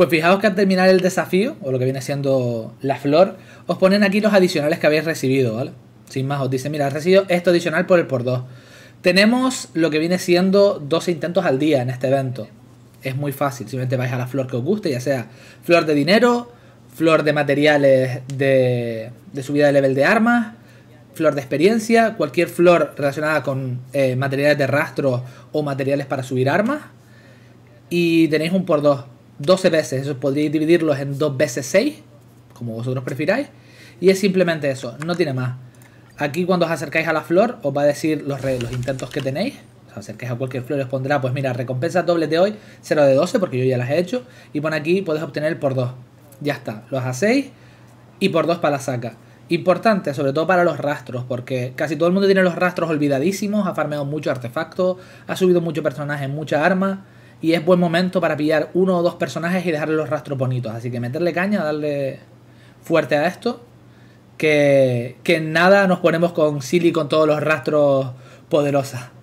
Pues fijaos que al terminar el desafío, o lo que viene siendo la flor, os ponen aquí los adicionales que habéis recibido, ¿vale? Sin más, os dice, mira, has recibido esto adicional por el por 2. Tenemos lo que viene siendo 12 intentos al día en este evento. Es muy fácil, simplemente vais a la flor que os guste, ya sea flor de dinero, flor de materiales de, subida de level de armas, flor de experiencia, cualquier flor relacionada con eh, materiales de rastro o materiales para subir armas. Y tenéis un por 2 12 veces, eso podríais dividirlos en 2 veces 6, como vosotros prefiráis, y es simplemente eso, no tiene más. Aquí cuando os acercáis a la flor os va a decir los, los intentos que tenéis, os acercáis a cualquier flor y os pondrá, pues mira, recompensa doble de hoy, 0 de 12, porque yo ya las he hecho, y por aquí, podéis obtener por 2. Ya está, los hacéis y por 2 para la saca. Importante, sobre todo para los rastros, porque casi todo el mundo tiene los rastros olvidadísimos, ha farmeado mucho artefacto, ha subido mucho personaje, mucha arma, y es buen momento para pillar uno o dos personajes y dejarle los rastros bonitos. Así que meterle caña, darle fuerte a esto. Que, que nada nos ponemos con Silly con todos los rastros poderosas.